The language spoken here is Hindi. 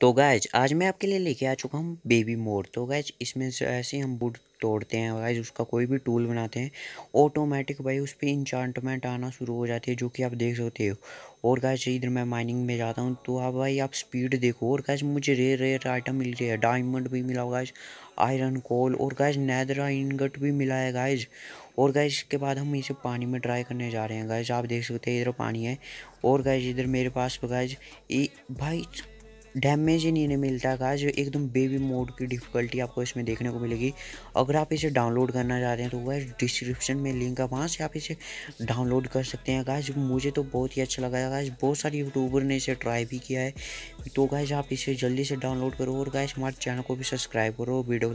तो गैज आज मैं आपके लिए लेके आ चुका हूँ बेबी मोड तो गैज इसमें से ऐसे हम बुट तोड़ते हैं गैज उसका कोई भी टूल बनाते हैं ऑटोमेटिक भाई उस पर इंचार्टमेंट आना शुरू हो जाती है जो कि आप देख सकते हो और गैज इधर मैं माइनिंग में जाता हूँ तो आप भाई आप स्पीड देखो और गैज मुझे रेयर रेयर आइटम मिल रही है डायमंड भी मिला होगा आयरन कोल और गैज नैदरा इनगट भी मिला है गैज और गैज इसके बाद हम इसे पानी में ड्राई करने जा रहे हैं गैज आप देख सकते हैं इधर पानी है और गैज इधर मेरे पास गैज भाई डैमेज ही नहीं मिलता का जो एकदम बेबी मोड की डिफ़िकल्टी आपको इसमें देखने को मिलेगी अगर आप इसे डाउनलोड करना चाहते हैं तो वह डिस्क्रिप्शन में लिंक है वहाँ से आप इसे डाउनलोड कर सकते हैं गाज मुझे तो बहुत ही अच्छा लगा गाज बहुत सारे यूट्यूबर ने इसे ट्राई भी किया है तो गाज आप इसे जल्दी से डाउनलोड करो और गाज हमारे चैनल को भी सब्सक्राइब करो वीडियो